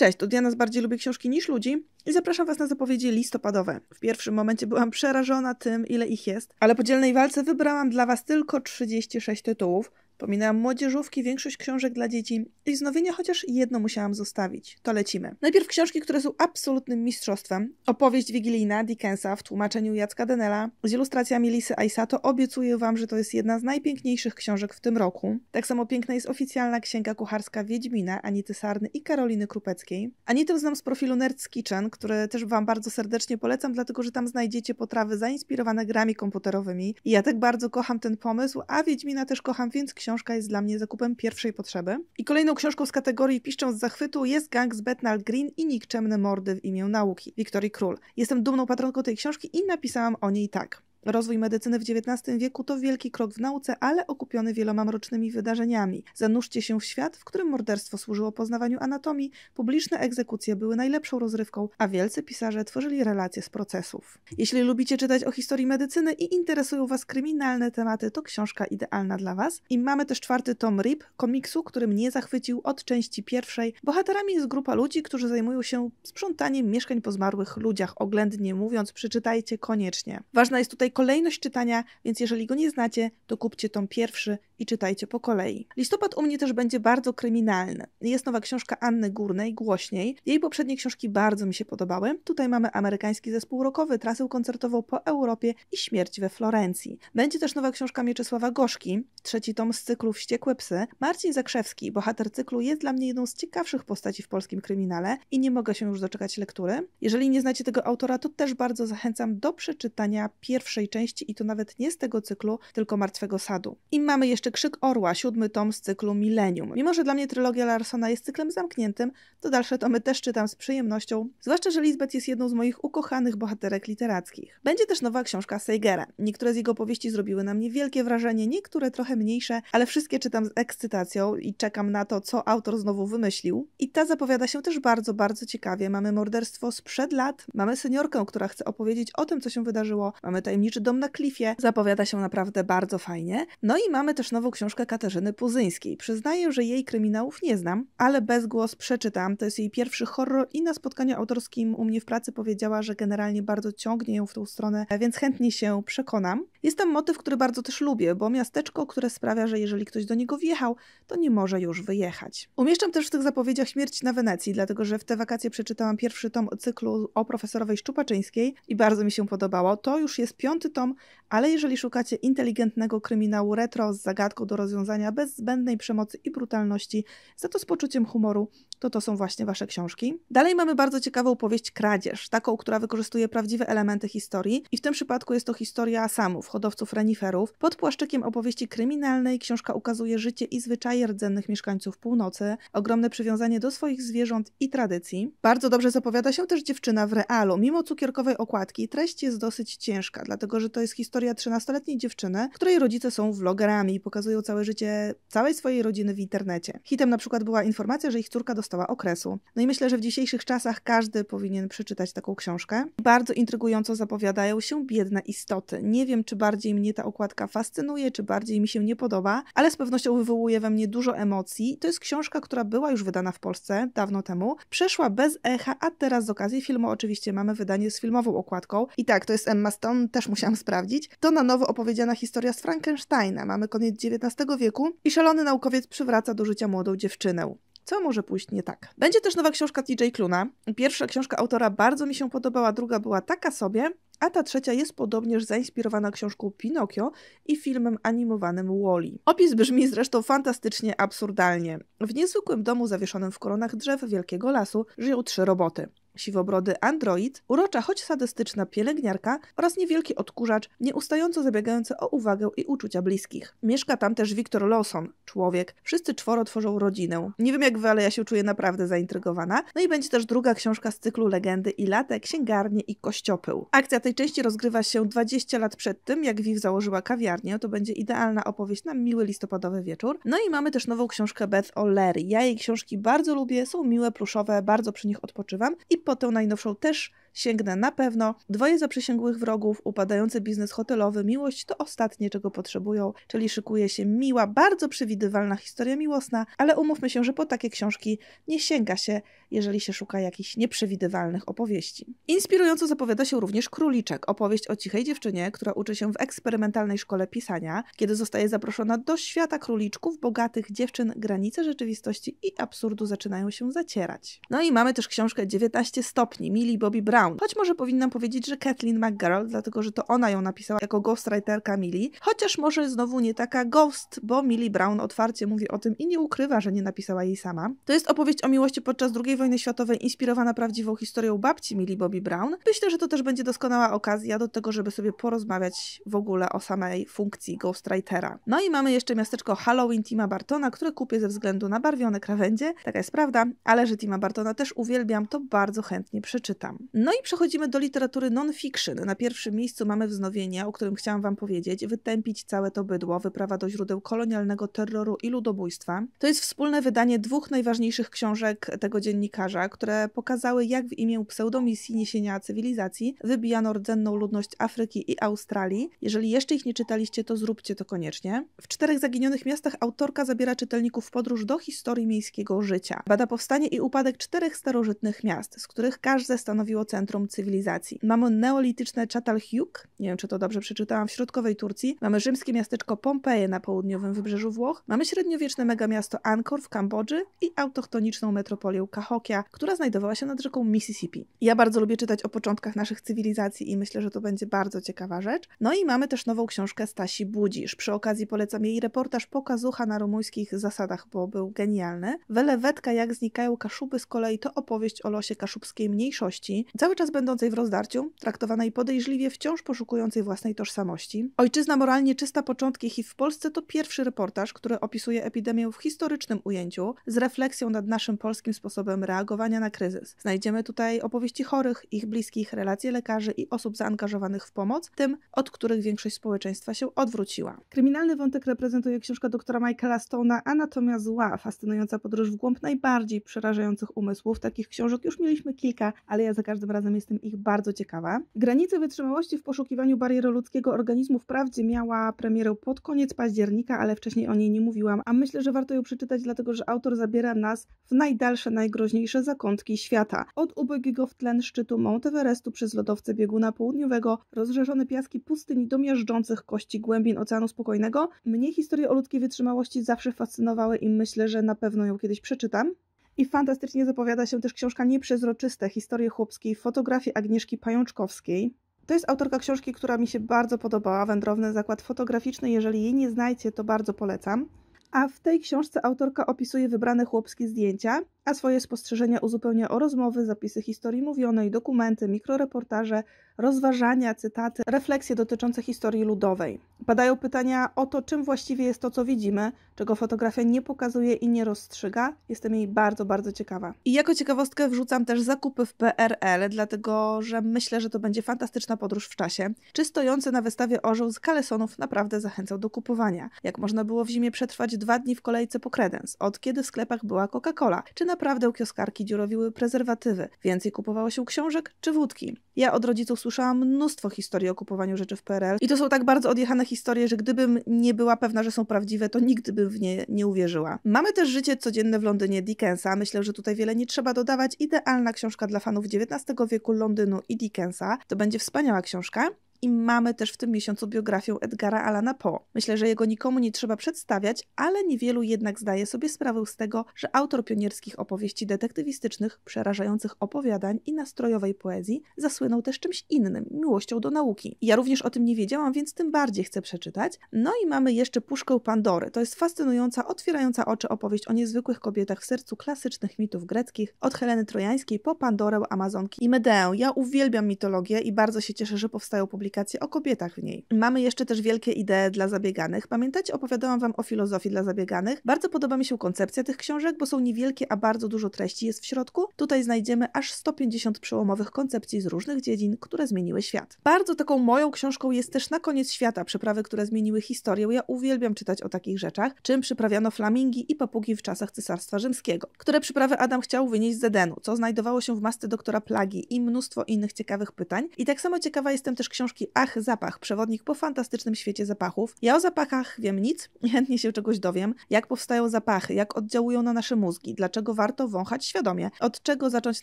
Cześć, to Diana z Bardziej Lubię Książki niż Ludzi i zapraszam Was na zapowiedzi listopadowe. W pierwszym momencie byłam przerażona tym, ile ich jest, ale po dzielnej walce wybrałam dla Was tylko 36 tytułów, Pominęłam młodzieżówki, większość książek dla dzieci i znowienie chociaż jedno musiałam zostawić. To lecimy. Najpierw książki, które są absolutnym mistrzostwem. Opowieść wigilijna Dickensa w tłumaczeniu Jacka Denela z ilustracjami Lisy Aisato. Obiecuję Wam, że to jest jedna z najpiękniejszych książek w tym roku. Tak samo piękna jest oficjalna księga kucharska Wiedźmina Anity Sarny i Karoliny Krupeckiej. Anitę znam z profilu Nerd's Kitchen, który też Wam bardzo serdecznie polecam, dlatego że tam znajdziecie potrawy zainspirowane grami komputerowymi. I ja tak bardzo kocham ten pomysł, a Wiedźmina też kocham, więc książka książka jest dla mnie zakupem pierwszej potrzeby. I kolejną książką z kategorii Piszcząc z zachwytu jest Gang z Bethnal Green i Nikczemne mordy w imię nauki Wiktorii Król. Jestem dumną patronką tej książki i napisałam o niej tak. Rozwój medycyny w XIX wieku to wielki krok w nauce, ale okupiony wieloma mrocznymi wydarzeniami. Zanurzcie się w świat, w którym morderstwo służyło poznawaniu anatomii, publiczne egzekucje były najlepszą rozrywką, a wielcy pisarze tworzyli relacje z procesów. Jeśli lubicie czytać o historii medycyny i interesują Was kryminalne tematy, to książka idealna dla Was. I mamy też czwarty tom RIP, komiksu, który mnie zachwycił od części pierwszej. Bohaterami jest grupa ludzi, którzy zajmują się sprzątaniem mieszkań po zmarłych ludziach. Oględnie mówiąc, przeczytajcie koniecznie. Ważna jest tutaj kolejność czytania, więc jeżeli go nie znacie, to kupcie tom pierwszy i czytajcie po kolei. Listopad u mnie też będzie bardzo kryminalny. Jest nowa książka Anny Górnej, Głośniej. Jej poprzednie książki bardzo mi się podobały. Tutaj mamy amerykański zespół rockowy, trasę koncertową po Europie i śmierć we Florencji. Będzie też nowa książka Mieczysława Goszki, trzeci tom z cyklu Wściekłe psy. Marcin Zakrzewski, bohater cyklu, jest dla mnie jedną z ciekawszych postaci w polskim kryminale i nie mogę się już doczekać lektury. Jeżeli nie znacie tego autora, to też bardzo zachęcam do przeczytania pierwszej części i to nawet nie z tego cyklu, tylko Martwego Sadu. I mamy jeszcze czy Krzyk Orła, siódmy tom z cyklu Millennium. Mimo, że dla mnie trylogia Larsona jest cyklem zamkniętym, to dalsze tomy też czytam z przyjemnością, zwłaszcza, że Lisbeth jest jedną z moich ukochanych bohaterek literackich. Będzie też nowa książka Seigera. Niektóre z jego powieści zrobiły na mnie wielkie wrażenie, niektóre trochę mniejsze, ale wszystkie czytam z ekscytacją i czekam na to, co autor znowu wymyślił. I ta zapowiada się też bardzo, bardzo ciekawie. Mamy morderstwo sprzed lat, mamy seniorkę, która chce opowiedzieć o tym, co się wydarzyło, mamy tajemniczy dom na klifie, zapowiada się naprawdę bardzo fajnie. No i mamy też nową nową książkę Katarzyny Puzyńskiej. Przyznaję, że jej kryminałów nie znam, ale bez głos przeczytam. To jest jej pierwszy horror i na spotkaniu autorskim u mnie w pracy powiedziała, że generalnie bardzo ciągnie ją w tą stronę, więc chętnie się przekonam. Jest tam motyw, który bardzo też lubię, bo miasteczko, które sprawia, że jeżeli ktoś do niego wjechał, to nie może już wyjechać. Umieszczam też w tych zapowiedziach Śmierć na Wenecji, dlatego że w te wakacje przeczytałam pierwszy tom cyklu o profesorowej Szczupaczyńskiej i bardzo mi się podobało. To już jest piąty tom, ale jeżeli szukacie inteligentnego kryminału retro z zagadką, zagadką do rozwiązania bez zbędnej przemocy i brutalności, za to z poczuciem humoru, to to są właśnie Wasze książki. Dalej mamy bardzo ciekawą powieść Kradzież, taką, która wykorzystuje prawdziwe elementy historii i w tym przypadku jest to historia samów, hodowców reniferów. Pod płaszczykiem opowieści kryminalnej książka ukazuje życie i zwyczaje rdzennych mieszkańców północy, ogromne przywiązanie do swoich zwierząt i tradycji. Bardzo dobrze zapowiada się też dziewczyna w realu. Mimo cukierkowej okładki treść jest dosyć ciężka, dlatego że to jest historia 13-letniej dziewczyny, której rodzice są vlogerami pokazują całe życie całej swojej rodziny w internecie. Hitem na przykład była informacja, że ich córka dostała okresu. No i myślę, że w dzisiejszych czasach każdy powinien przeczytać taką książkę. Bardzo intrygująco zapowiadają się biedne istoty. Nie wiem, czy bardziej mnie ta okładka fascynuje, czy bardziej mi się nie podoba, ale z pewnością wywołuje we mnie dużo emocji. To jest książka, która była już wydana w Polsce dawno temu, przeszła bez echa, a teraz z okazji filmu oczywiście mamy wydanie z filmową okładką. I tak, to jest Emma Stone, też musiałam sprawdzić. To na nowo opowiedziana historia z Frankensteina. Mamy koniec XIX wieku i szalony naukowiec przywraca do życia młodą dziewczynę. Co może pójść nie tak? Będzie też nowa książka TJ Kluna. Pierwsza książka autora bardzo mi się podobała, druga była taka sobie, a ta trzecia jest podobnież zainspirowana książką Pinokio i filmem animowanym Wally. Opis brzmi zresztą fantastycznie absurdalnie. W niezwykłym domu zawieszonym w koronach drzew wielkiego lasu żyją trzy roboty siwobrody android, urocza choć sadystyczna pielęgniarka oraz niewielki odkurzacz, nieustająco zabiegający o uwagę i uczucia bliskich. Mieszka tam też Wiktor Lawson, człowiek. Wszyscy czworo tworzą rodzinę. Nie wiem jak wy, ale ja się czuję naprawdę zaintrygowana. No i będzie też druga książka z cyklu Legendy i Lata, Księgarnie i Kościopył. Akcja tej części rozgrywa się 20 lat przed tym, jak Viv założyła kawiarnię. To będzie idealna opowieść na miły listopadowy wieczór. No i mamy też nową książkę Beth O'Leary. Ja jej książki bardzo lubię, są miłe, pluszowe, bardzo przy nich odpoczywam i po tę najnowszą też sięgnę na pewno. Dwoje zaprzysięgłych wrogów, upadający biznes hotelowy, miłość to ostatnie, czego potrzebują, czyli szykuje się miła, bardzo przewidywalna historia miłosna, ale umówmy się, że po takie książki nie sięga się, jeżeli się szuka jakichś nieprzewidywalnych opowieści. Inspirująco zapowiada się również Króliczek, opowieść o cichej dziewczynie, która uczy się w eksperymentalnej szkole pisania, kiedy zostaje zaproszona do świata króliczków, bogatych dziewczyn, granice rzeczywistości i absurdu zaczynają się zacierać. No i mamy też książkę 19 stopni, Mili Bobby Brown, Brown. Choć może powinnam powiedzieć, że Kathleen McGarrell, dlatego że to ona ją napisała jako ghostwriterka Millie, chociaż może znowu nie taka ghost, bo Millie Brown otwarcie mówi o tym i nie ukrywa, że nie napisała jej sama. To jest opowieść o miłości podczas II wojny światowej inspirowana prawdziwą historią babci Millie Bobby Brown. Myślę, że to też będzie doskonała okazja do tego, żeby sobie porozmawiać w ogóle o samej funkcji ghostwritera. No i mamy jeszcze miasteczko Halloween Tima Bartona, które kupię ze względu na barwione krawędzie, taka jest prawda, ale że Tima Bartona też uwielbiam, to bardzo chętnie przeczytam. No no i przechodzimy do literatury non-fiction. Na pierwszym miejscu mamy wznowienie, o którym chciałam Wam powiedzieć, Wytępić całe to bydło, wyprawa do źródeł kolonialnego terroru i ludobójstwa. To jest wspólne wydanie dwóch najważniejszych książek tego dziennikarza, które pokazały, jak w imię pseudomisji niesienia cywilizacji wybijano rdzenną ludność Afryki i Australii. Jeżeli jeszcze ich nie czytaliście, to zróbcie to koniecznie. W czterech zaginionych miastach autorka zabiera czytelników w podróż do historii miejskiego życia. Bada powstanie i upadek czterech starożytnych miast, z których każde stanowiło centrum centrum cywilizacji. Mamy neolityczne Çatalhöyük, nie wiem czy to dobrze przeczytałam, w środkowej Turcji. Mamy rzymskie miasteczko Pompeje na południowym wybrzeżu Włoch. Mamy średniowieczne megamiasto Angkor w Kambodży i autochtoniczną metropolię Cahokia, która znajdowała się nad rzeką Mississippi. Ja bardzo lubię czytać o początkach naszych cywilizacji i myślę, że to będzie bardzo ciekawa rzecz. No i mamy też nową książkę Stasi Budzisz. Przy okazji polecam jej reportaż pokazucha na rumuńskich zasadach, bo był genialny. Welewetka jak znikają Kaszuby z kolei to opowieść o losie kaszubskiej mniejszości. Cały cały czas będącej w rozdarciu, traktowanej podejrzliwie, wciąż poszukującej własnej tożsamości. Ojczyzna moralnie czysta początki HIV w Polsce to pierwszy reportaż, który opisuje epidemię w historycznym ujęciu, z refleksją nad naszym polskim sposobem reagowania na kryzys. Znajdziemy tutaj opowieści chorych, ich bliskich, relacje lekarzy i osób zaangażowanych w pomoc, tym, od których większość społeczeństwa się odwróciła. Kryminalny wątek reprezentuje książka doktora Michaela Stona Anatomia zła, fascynująca podróż w głąb najbardziej przerażających umysłów. Takich książek już mieliśmy kilka, ale ja za każdym razem razem jestem ich bardzo ciekawa. Granice wytrzymałości w poszukiwaniu barieroludzkiego organizmu wprawdzie miała premierę pod koniec października, ale wcześniej o niej nie mówiłam, a myślę, że warto ją przeczytać, dlatego że autor zabiera nas w najdalsze, najgroźniejsze zakątki świata. Od ubogiego w tlen szczytu Monteverestu przez lodowce bieguna południowego, rozżarzone piaski pustyni do miażdżących kości głębin Oceanu Spokojnego. Mnie historie o ludzkiej wytrzymałości zawsze fascynowały i myślę, że na pewno ją kiedyś przeczytam. I fantastycznie zapowiada się też książka Nieprzezroczyste, historie chłopskiej, fotografii Agnieszki Pajączkowskiej. To jest autorka książki, która mi się bardzo podobała, Wędrowny Zakład Fotograficzny. Jeżeli jej nie znajcie, to bardzo polecam. A w tej książce autorka opisuje wybrane chłopskie zdjęcia, a swoje spostrzeżenia uzupełnia o rozmowy, zapisy historii mówionej, dokumenty, mikroreportaże, rozważania, cytaty, refleksje dotyczące historii ludowej. Padają pytania o to, czym właściwie jest to, co widzimy, czego fotografia nie pokazuje i nie rozstrzyga. Jestem jej bardzo, bardzo ciekawa. I jako ciekawostkę wrzucam też zakupy w PRL, dlatego że myślę, że to będzie fantastyczna podróż w czasie. Czy stojący na wystawie orzeł z kalesonów naprawdę zachęcał do kupowania? Jak można było w zimie przetrwać dwa dni w kolejce po kredens? Od kiedy w sklepach była Coca-Cola? Czy naprawdę u kioskarki dziurowiły prezerwatywy, więcej kupowało się książek czy wódki. Ja od rodziców słyszałam mnóstwo historii o kupowaniu rzeczy w PRL i to są tak bardzo odjechane historie, że gdybym nie była pewna, że są prawdziwe, to nigdy bym w nie nie uwierzyła. Mamy też życie codzienne w Londynie Dickensa. Myślę, że tutaj wiele nie trzeba dodawać. Idealna książka dla fanów XIX wieku Londynu i Dickensa. To będzie wspaniała książka i mamy też w tym miesiącu biografię Edgara Alana Poe. Myślę, że jego nikomu nie trzeba przedstawiać, ale niewielu jednak zdaje sobie sprawę z tego, że autor pionierskich opowieści detektywistycznych, przerażających opowiadań i nastrojowej poezji zasłynął też czymś innym, miłością do nauki. Ja również o tym nie wiedziałam, więc tym bardziej chcę przeczytać. No i mamy jeszcze Puszkę Pandory. To jest fascynująca, otwierająca oczy opowieść o niezwykłych kobietach w sercu klasycznych mitów greckich, od Heleny Trojańskiej po Pandorę, Amazonki i Medeę. Ja uwielbiam mitologię i bardzo się cieszę, że powstają publikacje o kobietach w niej. Mamy jeszcze też wielkie idee dla zabieganych. Pamiętacie, opowiadałam Wam o filozofii dla zabieganych? Bardzo podoba mi się koncepcja tych książek, bo są niewielkie, a bardzo dużo treści jest w środku. Tutaj znajdziemy aż 150 przełomowych koncepcji z różnych dziedzin, które zmieniły świat. Bardzo taką moją książką jest też Na koniec świata, przyprawy, które zmieniły historię. Ja uwielbiam czytać o takich rzeczach, czym przyprawiano flamingi i papugi w czasach Cesarstwa Rzymskiego, które przyprawy Adam chciał wynieść z Edenu, co znajdowało się w masce doktora Plagi i mnóstwo innych ciekawych pytań. I tak samo ciekawa jestem też książki książki Ach, zapach, przewodnik po fantastycznym świecie zapachów. Ja o zapachach wiem nic i chętnie się czegoś dowiem, jak powstają zapachy, jak oddziałują na nasze mózgi, dlaczego warto wąchać świadomie, od czego zacząć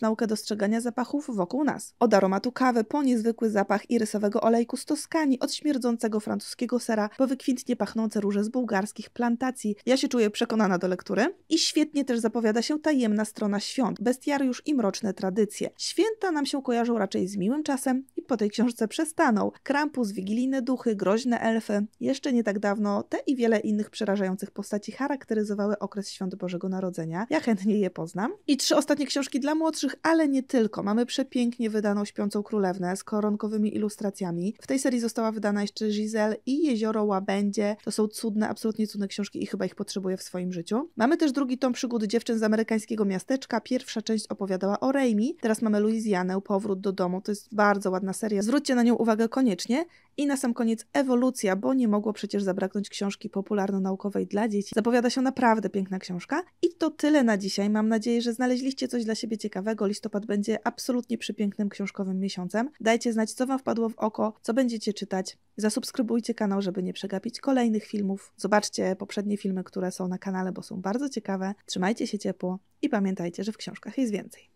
naukę dostrzegania zapachów wokół nas. Od aromatu kawy po niezwykły zapach irysowego olejku z Toskanii, od śmierdzącego francuskiego sera po wykwintnie pachnące róże z bułgarskich plantacji. Ja się czuję przekonana do lektury. I świetnie też zapowiada się tajemna strona świąt, bestiariusz i mroczne tradycje. Święta nam się kojarzą raczej z miłym czasem i po tej książce przestaną, Michał, Krampus, wigilijne duchy, groźne elfy. Jeszcze nie tak dawno te i wiele innych przerażających postaci charakteryzowały okres świąt Bożego Narodzenia. Ja chętnie je poznam. I trzy ostatnie książki dla młodszych, ale nie tylko. Mamy przepięknie wydaną Śpiącą Królewnę z koronkowymi ilustracjami. W tej serii została wydana jeszcze Giselle i Jezioro Łabędzie. To są cudne, absolutnie cudne książki i chyba ich potrzebuję w swoim życiu. Mamy też drugi tom przygód dziewczyn z amerykańskiego miasteczka. Pierwsza część opowiadała o Rejmi. Teraz mamy Louisianę, Powrót do domu. To jest bardzo ładna seria. Zwróćcie na nią uwagę koniecznie. I na sam koniec ewolucja, bo nie mogło przecież zabraknąć książki popularno-naukowej dla dzieci. Zapowiada się naprawdę piękna książka. I to tyle na dzisiaj. Mam nadzieję, że znaleźliście coś dla siebie ciekawego. Listopad będzie absolutnie przepięknym książkowym miesiącem. Dajcie znać, co Wam wpadło w oko, co będziecie czytać. Zasubskrybujcie kanał, żeby nie przegapić kolejnych filmów. Zobaczcie poprzednie filmy, które są na kanale, bo są bardzo ciekawe. Trzymajcie się ciepło i pamiętajcie, że w książkach jest więcej.